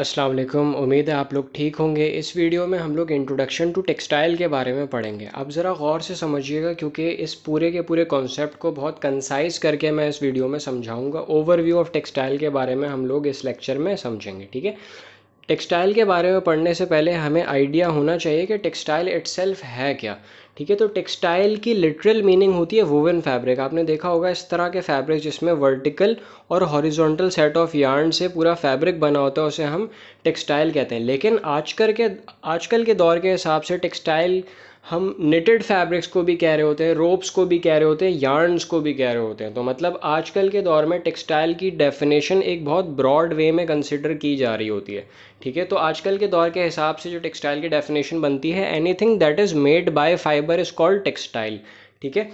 असलम उम्मीद है आप लोग ठीक होंगे इस वीडियो में हम लोग इंट्रोडक्शन टू टेक्सटाइल के बारे में पढ़ेंगे आप ज़रा गौर से समझिएगा क्योंकि इस पूरे के पूरे कॉन्सेप्ट को बहुत कंसाइज करके मैं इस वीडियो में समझाऊंगा ओवरव्यू ऑफ टेक्सटाइल के बारे में हम लोग इस लेक्चर में समझेंगे ठीक है टेक्सटाइल के बारे में पढ़ने से पहले हमें आइडिया होना चाहिए कि टेक्सटाइल इट्सल्फ है क्या ठीक है तो टेक्सटाइल की लिटरल मीनिंग होती है वोवन फैब्रिक आपने देखा होगा इस तरह के फैब्रिक जिसमें वर्टिकल और हॉरिजॉन्टल सेट ऑफ यार्न से पूरा फैब्रिक बना होता है उसे हम टेक्सटाइल कहते हैं लेकिन आजकल के आजकल के दौर के हिसाब से टेक्सटाइल हम निटेड फैब्रिक्स को भी कह रहे होते हैं रोप्स को भी कह रहे होते हैं यार्नस को भी कह रहे होते हैं तो मतलब आजकल के दौर में टेक्सटाइल की डेफिनेशन एक बहुत ब्रॉड वे में कंसिडर की जा रही होती है ठीक है तो आजकल के दौर के हिसाब से जो टेक्सटाइल की डेफिनेशन बनती है anything that is made by fibre is called textile ठीक है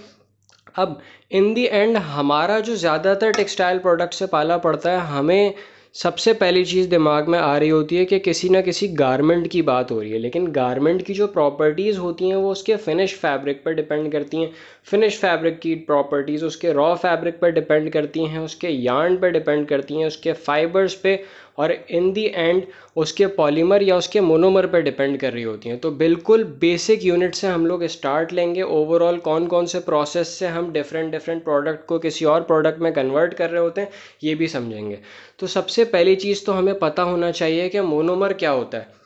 अब इन दी एंड हमारा जो ज़्यादातर टेक्सटाइल प्रोडक्ट से पाला पड़ता है हमें सबसे पहली चीज़ दिमाग में आ रही होती है कि किसी ना किसी गारमेंट की बात हो रही है लेकिन गारमेंट की जो प्रॉपर्टीज़ होती हैं वो उसके फिनिश फैब्रिक पर डिपेंड करती हैं फिनिश फैब्रिक की प्रॉपर्टीज़ उसके रॉ फैब्रिक पर डिपेंड करती हैं उसके यार्न पर डिपेंड करती हैं उसके फाइबर्स पे और इन दी एंड उसके पॉलीमर या उसके मोनोमर पर डिपेंड कर रही होती हैं तो बिल्कुल बेसिक यूनिट से हम लोग स्टार्ट लेंगे ओवरऑल कौन कौन से प्रोसेस से हम डिफरेंट डिफरेंट प्रोडक्ट को किसी और प्रोडक्ट में कन्वर्ट कर रहे होते हैं ये भी समझेंगे तो सबसे पहली चीज़ तो हमें पता होना चाहिए कि मोनोमर क्या होता है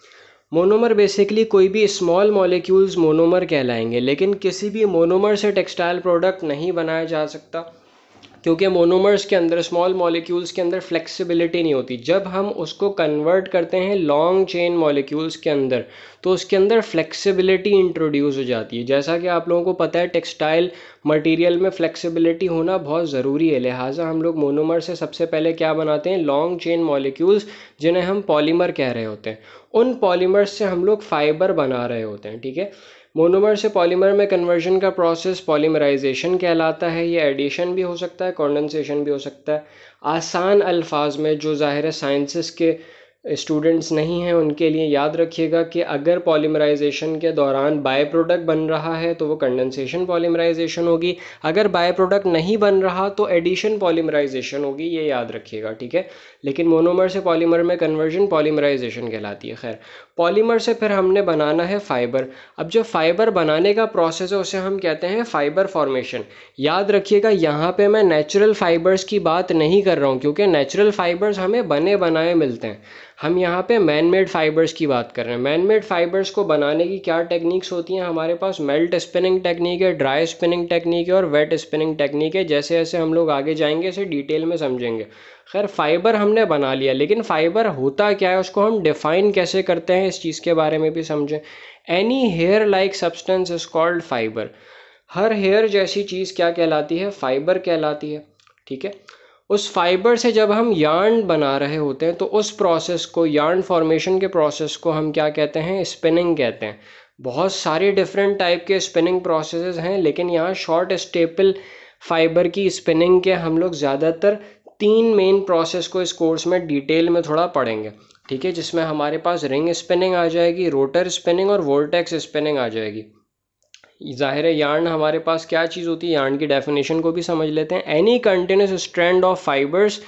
मोनोमर बेसिकली कोई भी स्मॉल मॉलिक्यूल्स मोनोमर कहलाएंगे लेकिन किसी भी मोनोमर से टेक्सटाइल प्रोडक्ट नहीं बनाया जा सकता क्योंकि मोनोमर्स के अंदर स्मॉल मॉलिक्यूल्स के अंदर फ्लेक्सिबिलिटी नहीं होती जब हम उसको कन्वर्ट करते हैं लॉन्ग चेन मॉलिक्यूल्स के अंदर तो उसके अंदर फ्लेक्सिबिलिटी इंट्रोड्यूस हो जाती है जैसा कि आप लोगों को पता है टेक्सटाइल मटेरियल में फ्लेक्सिबिलिटी होना बहुत ज़रूरी है लिहाजा हम लोग मोनोमर से सबसे पहले क्या बनाते हैं लॉन्ग चेन मॉलिक्यूल्स जिन्हें हम पॉलीमर कह रहे होते हैं उन पॉलीमर्स से हम लोग फाइबर बना रहे होते हैं ठीक है मोनोमर से पॉलीमर में कन्वर्जन का प्रोसेस पॉलीमराइजेशन कहलाता है ये एडिशन भी हो सकता है कॉन्डेंसेशन भी हो सकता है आसान अल्फाज में जो ज़ाहिर साइंसिस के स्टूडेंट्स नहीं हैं उनके लिए याद रखिएगा कि अगर पॉलीमराइजेशन के दौरान बाय प्रोडक्ट बन रहा है तो वो कंडेंसेशन पॉलीमराइजेशन होगी अगर बाय प्रोडक्ट नहीं बन रहा तो एडिशन पॉलीमराइजेशन होगी ये याद रखिएगा ठीक है लेकिन मोनोमर से पॉलीमर में कन्वर्जन पॉलीमराइजेशन कहलाती है खैर पॉलीमर से फिर हमने बनाना है फाइबर अब जो फाइबर बनाने का प्रोसेस है उसे हम कहते हैं फाइबर फॉर्मेशन याद रखिएगा यहाँ पे मैं नेचुरल फाइबर्स की बात नहीं कर रहा हूँ क्योंकि नेचुरल फाइबर्स हमें बने बनाए मिलते हैं हम यहाँ पे मैन मेड फाइबर्स की बात कर रहे हैं मैन मेड फाइबर्स को बनाने की क्या टेक्निक्स होती हैं हमारे पास मेल्ट स्पिनिंग टेक्निक है ड्राई स्पिनिंग टेक्निक है और वेट स्पिनिंग टेक्निक है जैसे जैसे हम लोग आगे जाएंगे इसे डिटेल में समझेंगे खैर फाइबर हमने बना लिया लेकिन फाइबर होता क्या है उसको हम डिफाइन कैसे करते हैं इस चीज़ के बारे में भी समझें any hair like substance is called fibre हर हेयर जैसी चीज़ क्या कहलाती है फाइबर कहलाती है ठीक है उस फाइबर से जब हम यार्न बना रहे होते हैं तो उस प्रोसेस को यार्न फॉर्मेशन के प्रोसेस को हम क्या कहते हैं स्पिनिंग कहते हैं बहुत सारे डिफरेंट टाइप के स्पिनिंग प्रोसेसेस हैं लेकिन यहाँ शॉर्ट स्टेपल फाइबर की स्पिनिंग के हम लोग ज़्यादातर तीन मेन प्रोसेस को इस कोर्स में डिटेल में थोड़ा पढ़ेंगे ठीक है जिसमें हमारे पास रिंग स्पिनिंग आ जाएगी रोटर स्पिनिंग और वोल्टेक्स स्पिनिंग आ जाएगी ज़ाहिर है यार्न हमारे पास क्या चीज़ होती है यार्न की डेफिनेशन को भी समझ लेते हैं any continuous strand of fibres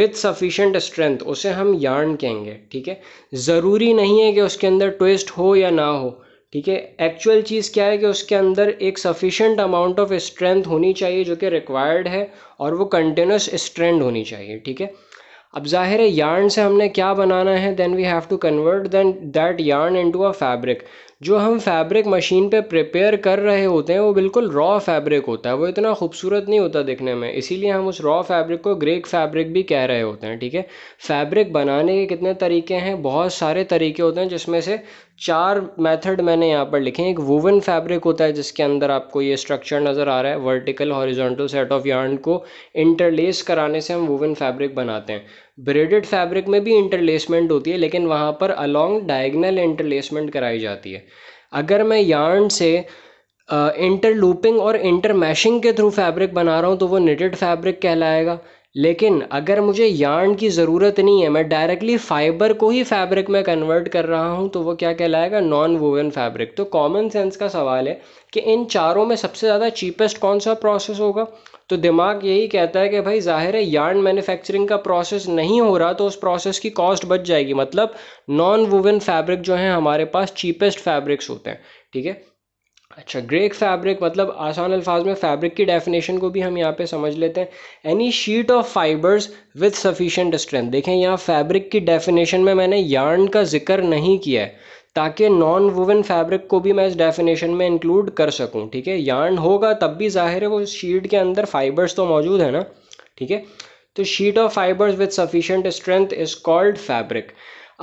with sufficient strength उसे हम यार्न कहेंगे ठीक है ज़रूरी नहीं है कि उसके अंदर ट्विस्ट हो या ना हो ठीक है एक्चुअल चीज़ क्या है कि उसके अंदर एक सफिशेंट अमाउंट ऑफ स्ट्रेंथ होनी चाहिए जो कि रिक्वायर्ड है और वो कंटिन्यूस स्ट्रेंड होनी चाहिए ठीक है अब जाहिर है यार्न से हमने क्या बनाना है then we have to convert then that yarn into a fabric जो हम फैब्रिक मशीन पे प्रिपेयर कर रहे होते हैं वो बिल्कुल रॉ फैब्रिक होता है वो इतना खूबसूरत नहीं होता दिखने में इसीलिए हम उस रॉ फैब्रिक को ग्रेक फैब्रिक भी कह रहे होते हैं ठीक है फैब्रिक बनाने के कितने तरीके हैं बहुत सारे तरीके होते हैं जिसमें से चार मेथड मैंने यहाँ पर लिखे हैं एक वोवन फैब्रिक होता है जिसके अंदर आपको ये स्ट्रक्चर नज़र आ रहा है vertical horizontal set of yarn को इंटरलेस कराने से हम वोवन फैब्रिक बनाते हैं ब्रेडेड फैब्रिक में भी इंटरलेसमेंट होती है लेकिन वहाँ पर अलॉन्ग डायगनल इंटरलेसमेंट कराई जाती है अगर मैं यार्न से इंटरलूपिंग uh, और इंटरमैशिंग के थ्रू फैब्रिक बना रहा हूँ तो वो निटेड फैब्रिक कहलाएगा लेकिन अगर मुझे यार्न की ज़रूरत नहीं है मैं डायरेक्टली फाइबर को ही फैब्रिक में कन्वर्ट कर रहा हूँ तो वो क्या कहलाएगा नॉन वोवन फैब्रिक तो कॉमन सेंस का सवाल है कि इन चारों में सबसे ज़्यादा चीपेस्ट कौन सा प्रोसेस होगा तो दिमाग यही कहता है कि भाई जाहिर है यार्न मैन्युफैक्चरिंग का प्रोसेस नहीं हो रहा तो उस प्रोसेस की कॉस्ट बच जाएगी मतलब नॉन वोवन फैब्रिक जो है हमारे पास चीपेस्ट फैब्रिक्स होते हैं ठीक है अच्छा ग्रेक फैब्रिक मतलब आसान अल्फाज में फैब्रिक की डेफिनेशन को भी हम यहाँ पे समझ लेते हैं any sheet of fibres with sufficient strength देखें यहाँ फैब्रिक की डेफिनेशन में मैंने यार्न का जिक्र नहीं किया है ताकि नॉन वुवन फैब्रिक को भी मैं इस डेफिनेशन में इंक्लूड कर सकूँ ठीक है यार्न होगा तब भी जाहिर है वो शीट के अंदर फाइबर्स तो मौजूद है ना ठीक है तो sheet of fibres with sufficient strength is called fabric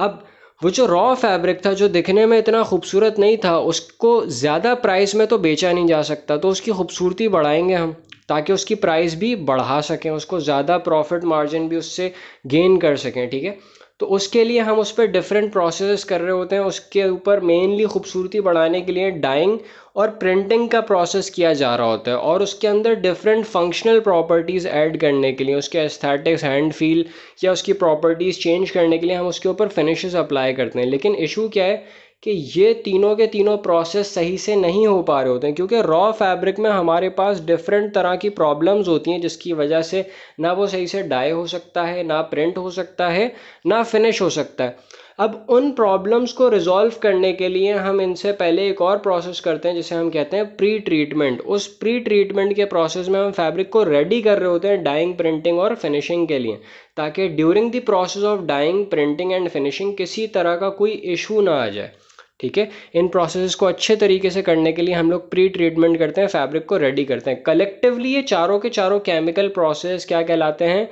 अब वो जो रॉ फैब्रिक था जो दिखने में इतना खूबसूरत नहीं था उसको ज़्यादा प्राइस में तो बेचा नहीं जा सकता तो उसकी खूबसूरती बढ़ाएंगे हम ताकि उसकी प्राइस भी बढ़ा सकें उसको ज़्यादा प्रॉफिट मार्जिन भी उससे गेन कर सकें ठीक है तो उसके लिए हम उस पर डिफरेंट प्रोसेस कर रहे होते हैं उसके ऊपर मेनली खूबसूरती बढ़ाने के लिए डाइंग और प्रिंटिंग का प्रोसेस किया जा रहा होता है और उसके अंदर डिफरेंट फंक्शनल प्रॉपर्टीज़ ऐड करने के लिए उसके एस्थेटिक्स हैंड फील या उसकी प्रॉपर्टीज़ चेंज करने के लिए हम उसके ऊपर फिनिशेस अप्लाई करते हैं लेकिन इशू क्या है कि ये तीनों के तीनों प्रोसेस सही से नहीं हो पा रहे होते हैं क्योंकि रॉ फैब्रिक में हमारे पास डिफरेंट तरह की प्रॉब्लम्स होती हैं जिसकी वजह से ना वो सही से डाई हो सकता है ना प्रिंट हो सकता है ना फिनिश हो सकता है अब उन प्रॉब्लम्स को रिजॉल्व करने के लिए हम इनसे पहले एक और प्रोसेस करते हैं जिसे हम कहते हैं प्री ट्रीटमेंट उस प्री ट्रीटमेंट के प्रोसेस में हम फैब्रिक को रेडी कर रहे होते हैं डाइंग प्रिंटिंग और फिनिशिंग के लिए ताकि during the process of dyeing printing and finishing किसी तरह का कोई इशू ना आ जाए ठीक है इन प्रोसेस को अच्छे तरीके से करने के लिए हम लोग प्री ट्रीटमेंट करते हैं फैब्रिक को रेडी करते हैं कलेक्टिवली ये चारों के चारों केमिकल प्रोसेस क्या कहलाते हैं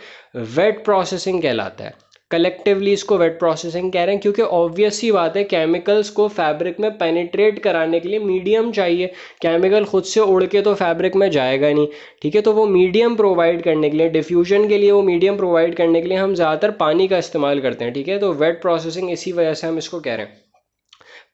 वेट प्रोसेसिंग कहलाता है कलेक्टिवली इसको वेट प्रोसेसिंग कह रहे हैं क्योंकि ऑब्वियस ही बात है केमिकल्स को फैब्रिक में पेनिट्रेट कराने के लिए मीडियम चाहिए केमिकल खुद से उड़ के तो फैब्रिक में जाएगा नहीं ठीक है तो वो मीडियम प्रोवाइड करने के लिए डिफ्यूजन के लिए वो मीडियम प्रोवाइड करने के लिए हम ज़्यादातर पानी का इस्तेमाल करते हैं ठीक है तो वेट प्रोसेसिंग इसी वजह से हम इसको कह रहे हैं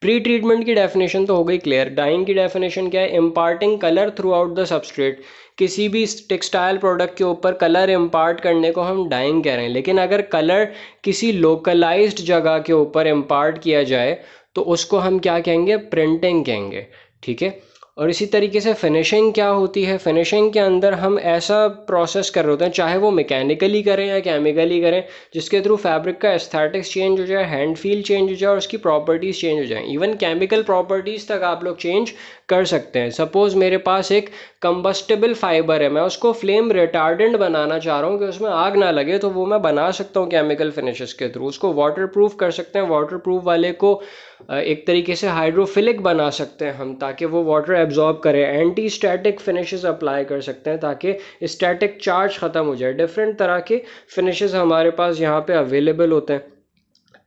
प्री ट्रीटमेंट की डेफिनेशन तो हो गई क्लियर डाइंग की डेफिनेशन क्या है imparting colour throughout the substrate किसी भी टेक्सटाइल प्रोडक्ट के ऊपर कलर इम्पार्ट करने को हम डाइंग कह रहे हैं लेकिन अगर कलर किसी लोकलाइज्ड जगह के ऊपर इम्पार्ट किया जाए तो उसको हम क्या कहेंगे प्रिंटिंग कहेंगे ठीक है और इसी तरीके से फिनिशिंग क्या होती है फिनिशिंग के अंदर हम ऐसा प्रोसेस कर रहे होते हैं चाहे वो मैकेनिकली करें या केमिकली करें जिसके थ्रू फैब्रिक का एस्थेटिक्स चेंज हो जाए हैंड फील चेंज हो जाए और उसकी प्रॉपर्टीज़ चेंज हो जाए इवन केमिकल प्रॉपर्टीज़ तक आप लोग चेंज कर सकते हैं सपोज़ मेरे पास एक कम्बस्टेबल फाइबर है मैं उसको फ्लेम रिटार्डेंट बनाना चाह रहा हूँ कि उसमें आग ना लगे तो वो मैं बना सकता हूँ केमिकल फिनिशेस के थ्रू उसको वाटर प्रूफ कर सकते हैं वाटर प्रूफ वाले को एक तरीके से हाइड्रोफिलिक बना सकते हैं हम ताकि वो वाटर एब्जॉर्ब करें एंटी स्टैटिक फिनिशेस अप्लाई कर सकते हैं ताकि स्टैटिक चार्ज ख़त्म हो जाए डिफरेंट तरह के फिनिशेस हमारे पास यहाँ पे अवेलेबल होते हैं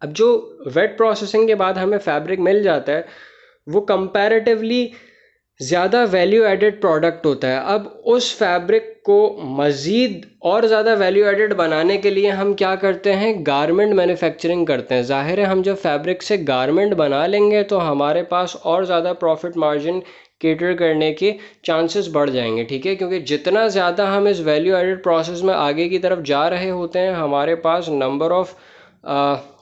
अब जो वेट प्रोसेसिंग के बाद हमें फैब्रिक मिल जाता है वो कंपैरेटिवली ज़्यादा वैल्यू एडेड प्रोडक्ट होता है अब उस फैब्रिक को मज़ीद और ज़्यादा वैल्यू एडेड बनाने के लिए हम क्या करते हैं गारमेंट मैन्युफैक्चरिंग करते हैं ज़ाहिर है हम जब फैब्रिक से गारमेंट बना लेंगे तो हमारे पास और ज़्यादा प्रॉफिट मार्जिन केटर करने के चांसेस बढ़ जाएंगे ठीक है क्योंकि जितना ज़्यादा हम इस वैल्यू एडेड प्रोसेस में आगे की तरफ जा रहे होते हैं हमारे पास नंबर ऑफ़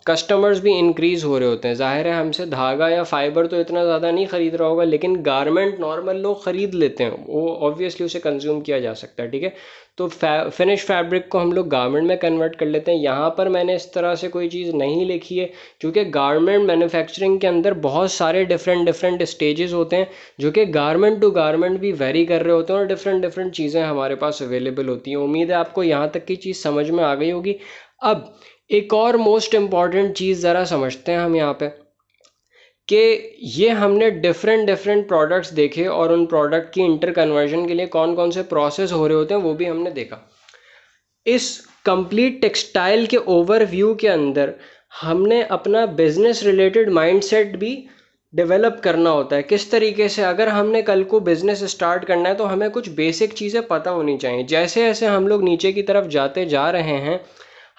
कस्टमर्स भी इंक्रीज़ हो रहे होते हैं ज़ाहिर है हमसे धागा या फाइबर तो इतना ज़्यादा नहीं ख़रीद रहा होगा लेकिन गारमेंट नॉर्मल लोग ख़रीद लेते हैं वो ऑब्वियसली उसे कंज्यूम किया जा सकता है ठीक है तो फै, फिनिश फैब्रिक को हम लोग गारमेंट में कन्वर्ट कर लेते हैं यहाँ पर मैंने इस तरह से कोई चीज़ नहीं लिखी है क्योंकि गारमेंट मैनुफैक्चरिंग के अंदर बहुत सारे डिफरेंट डिफरेंट स्टेजेस होते हैं जो कि गारमेंट टू गारमेंट भी वेरी कर रहे होते हैं और डिफरेंट डिफरेंट चीज़ें हमारे पास अवेलेबल होती हैं उम्मीद है आपको यहाँ तक की चीज़ समझ में आ गई होगी अब एक और मोस्ट इम्पॉर्टेंट चीज़ ज़रा समझते हैं हम यहाँ पे कि ये हमने डिफरेंट डिफरेंट प्रोडक्ट्स देखे और उन प्रोडक्ट की इंटर कन्वर्जन के लिए कौन कौन से प्रोसेस हो रहे होते हैं वो भी हमने देखा इस कंप्लीट टेक्सटाइल के ओवरव्यू के अंदर हमने अपना बिजनेस रिलेटेड माइंडसेट भी डेवलप करना होता है किस तरीके से अगर हमने कल को बिज़नेस स्टार्ट करना है तो हमें कुछ बेसिक चीज़ें पता होनी चाहिए जैसे जैसे हम लोग नीचे की तरफ जाते जा रहे हैं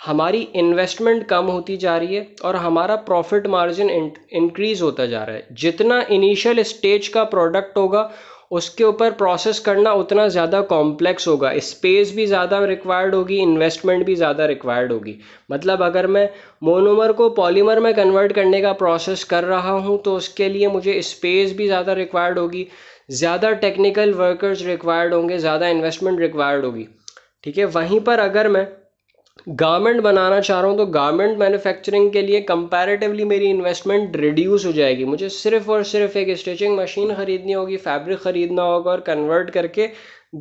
हमारी इन्वेस्टमेंट कम होती जा रही है और हमारा प्रॉफिट मार्जिन इंक्रीज होता जा रहा है जितना इनिशियल स्टेज का प्रोडक्ट होगा उसके ऊपर प्रोसेस करना उतना ज़्यादा कॉम्प्लेक्स होगा स्पेस भी ज़्यादा रिक्वायर्ड होगी इन्वेस्टमेंट भी ज़्यादा रिक्वायर्ड होगी मतलब अगर मैं मोनोमर को पॉलीमर में कन्वर्ट करने का प्रोसेस कर रहा हूँ तो उसके लिए मुझे स्पेस भी ज़्यादा रिक्वायर्ड होगी ज़्यादा टेक्निकल वर्कर्स रिक्वायर्ड होंगे ज़्यादा इन्वेस्टमेंट रिक्वायर्ड होगी ठीक है वहीं पर अगर मैं गारमेंट बनाना चाह रहा हूँ तो गारमेंट मैन्युफैक्चरिंग के लिए कंपैरेटिवली मेरी इन्वेस्टमेंट रिड्यूस हो जाएगी मुझे सिर्फ और सिर्फ एक स्टिचिंग मशीन ख़रीदनी होगी फैब्रिक ख़रीदना होगा और कन्वर्ट करके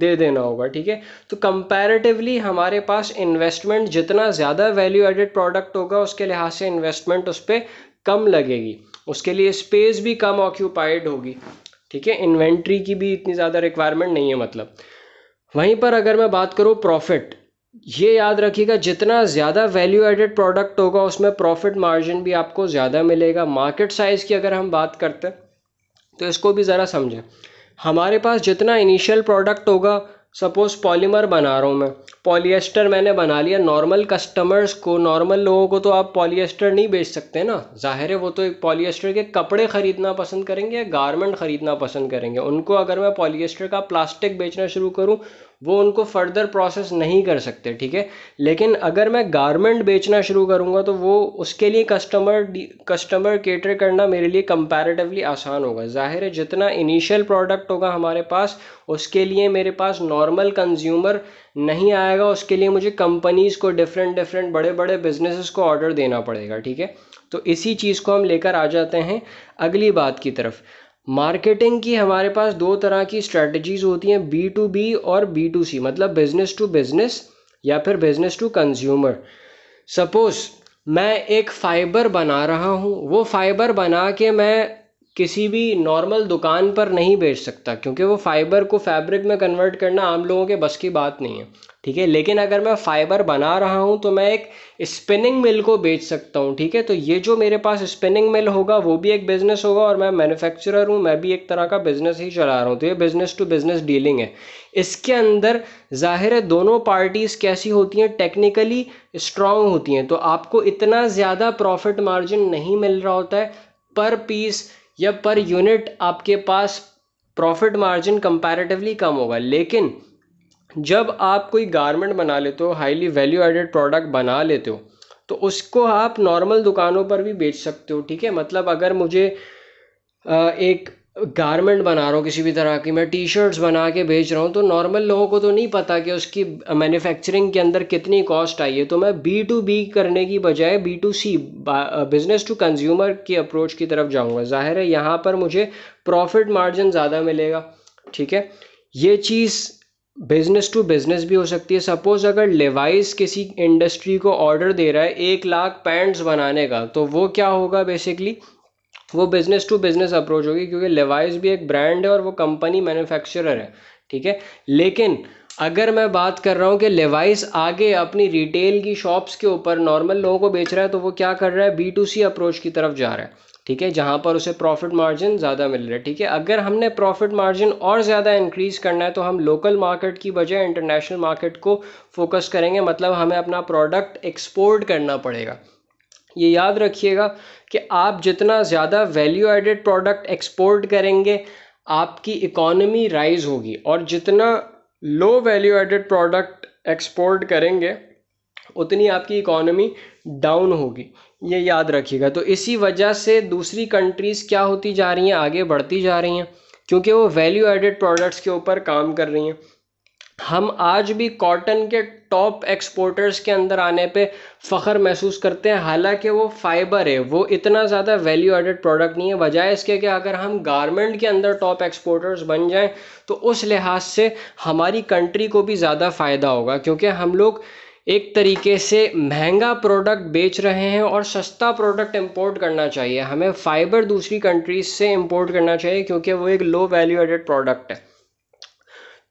दे देना होगा ठीक है तो कंपैरेटिवली हमारे पास इन्वेस्टमेंट जितना ज़्यादा वैल्यू एडेड प्रोडक्ट होगा उसके लिहाज से इन्वेस्टमेंट उस पर कम लगेगी उसके लिए स्पेस भी कम ऑक्यूपाइड होगी ठीक है इन्वेंट्री की भी इतनी ज़्यादा रिक्वायरमेंट नहीं है मतलब वहीं पर अगर मैं बात करूँ प्रॉफिट ये याद रखिएगा जितना ज़्यादा वैल्यू एडेड प्रोडक्ट होगा उसमें प्रॉफिट मार्जिन भी आपको ज़्यादा मिलेगा मार्केट साइज़ की अगर हम बात करते हैं तो इसको भी ज़रा समझें हमारे पास जितना इनिशियल प्रोडक्ट होगा सपोज़ पॉलीमर बना रहा हूँ मैं पॉलिएस्टर मैंने बना लिया नॉर्मल कस्टमर्स को नॉर्मल लोगों को तो आप पॉलिएस्टर नहीं बेच सकते ना जाहिर है वो तो एक पॉलिएस्टर के कपड़े ख़रीदना पसंद करेंगे या गारमेंट ख़रीदना पसंद करेंगे उनको अगर मैं पॉलिएस्टर का प्लास्टिक बेचना शुरू करूँ वो उनको फर्दर प्रोसेस नहीं कर सकते ठीक है लेकिन अगर मैं गारमेंट बेचना शुरू करूँगा तो वो उसके लिए कस्टमर कस्टमर केटर करना मेरे लिए कंपैरेटिवली आसान होगा जाहिर है जितना इनिशियल प्रोडक्ट होगा हमारे पास उसके लिए मेरे पास नॉर्मल कंज्यूमर नहीं आएगा उसके लिए मुझे कंपनीज़ को डिफरेंट डिफरेंट बड़े बड़े बिजनेसेस को ऑर्डर देना पड़ेगा ठीक है तो इसी चीज़ को हम लेकर आ जाते हैं अगली बात की तरफ मार्केटिंग की हमारे पास दो तरह की स्ट्रेटजीज़ होती हैं बी टू बी और बी टू सी मतलब बिजनेस टू बिजनेस या फिर बिजनेस टू कंज्यूमर सपोज़ मैं एक फ़ाइबर बना रहा हूँ वो फ़ाइबर बना के मैं किसी भी नॉर्मल दुकान पर नहीं बेच सकता क्योंकि वो फाइबर को फैब्रिक में कन्वर्ट करना आम लोगों के बस की बात नहीं है ठीक है लेकिन अगर मैं फाइबर बना रहा हूँ तो मैं एक स्पिनिंग मिल को बेच सकता हूँ ठीक है तो ये जो मेरे पास स्पिनिंग मिल होगा वो भी एक बिज़नेस होगा और मैं मैन्युफैक्चरर हूँ मैं भी एक तरह का बिज़नेस ही चला रहा हूँ तो ये बिज़नेस टू बिज़नेस डीलिंग है इसके अंदर ज़ाहिर है दोनों पार्टीज़ कैसी होती हैं टेक्निकली स्ट्रांग होती हैं तो आपको इतना ज़्यादा प्रॉफिट मार्जिन नहीं मिल रहा होता है पर पीस या पर यूनिट आपके पास प्रॉफिट मार्जिन कंपैरेटिवली कम होगा लेकिन जब आप कोई गारमेंट बना लेते हो हाईली वैल्यू एडेड प्रोडक्ट बना लेते हो तो उसको आप नॉर्मल दुकानों पर भी बेच सकते हो ठीक है मतलब अगर मुझे एक गारमेंट बना रहा हूँ किसी भी तरह की मैं टी शर्ट्स बना के बेच रहा हूँ तो नॉर्मल लोगों को तो नहीं पता कि उसकी मैन्युफैक्चरिंग के अंदर कितनी कॉस्ट आई है तो मैं बी टू बी करने की बजाय B to C business to consumer की अप्रोच की तरफ जाऊँगा जाहिर है यहाँ पर मुझे प्रॉफिट मार्जिन ज़्यादा मिलेगा ठीक है ये चीज़ बिजनेस टू बिजनेस भी हो सकती है सपोज अगर लेवाइस किसी इंडस्ट्री को ऑर्डर दे रहा है एक लाख पैंट्स बनाने का तो वो क्या होगा बेसिकली वो बिजनेस टू बिजनेस अप्रोच होगी क्योंकि लेवाइस भी एक ब्रांड है और वो कंपनी मैन्युफैक्चरर है ठीक है लेकिन अगर मैं बात कर रहा हूँ कि लेवाइस आगे अपनी रिटेल की शॉप्स के ऊपर नॉर्मल लोगों को बेच रहा है तो वो क्या कर रहा है बी टू सी अप्रोच की तरफ जा रहा है ठीक है जहाँ पर उसे प्रॉफिट मार्जिन ज़्यादा मिल रहा है ठीक है अगर हमने प्रॉफिट मार्जिन और ज़्यादा इंक्रीज़ करना है तो हम लोकल मार्केट की बजाय इंटरनेशनल मार्केट को फोकस करेंगे मतलब हमें अपना प्रोडक्ट एक्सपोर्ट करना पड़ेगा ये याद रखिएगा कि आप जितना ज़्यादा वैल्यू एडेड प्रोडक्ट एक्सपोर्ट करेंगे आपकी इकोनॉमी राइज होगी और जितना low value added product export करेंगे उतनी आपकी इकोनॉमी डाउन होगी ये याद रखिएगा तो इसी वजह से दूसरी कंट्रीज़ क्या होती जा रही हैं आगे बढ़ती जा रही हैं क्योंकि वो वैल्यू एडेड प्रोडक्ट्स के ऊपर काम कर रही हैं हम आज भी कॉटन के टॉप एक्सपोर्टर्स के अंदर आने पे फ़ख्र महसूस करते हैं हालांकि वो फाइबर है वो इतना ज़्यादा वैल्यू एडेड प्रोडक्ट नहीं है बजाय इसके कि अगर हम गारमेंट के अंदर टॉप एक्सपोर्टर्स बन जाएं तो उस लिहाज से हमारी कंट्री को भी ज़्यादा फ़ायदा होगा क्योंकि हम लोग एक तरीके से महंगा प्रोडक्ट बेच रहे हैं और सस्ता प्रोडक्ट इम्पोर्ट करना चाहिए हमें फ़ाइबर दूसरी कंट्रीज से इम्पोर्ट करना चाहिए क्योंकि वो एक लो वैल्यू एडेड प्रोडक्ट है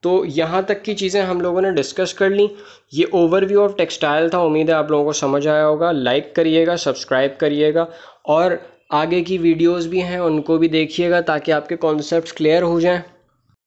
तो यहाँ तक की चीज़ें हम लोगों ने डिस्कस कर ली ये ओवरव्यू ऑफ टेक्सटाइल था उम्मीद है आप लोगों को समझ आया होगा लाइक करिएगा सब्सक्राइब करिएगा और आगे की वीडियोस भी हैं उनको भी देखिएगा ताकि आपके कॉन्सेप्ट्स क्लियर हो जाएं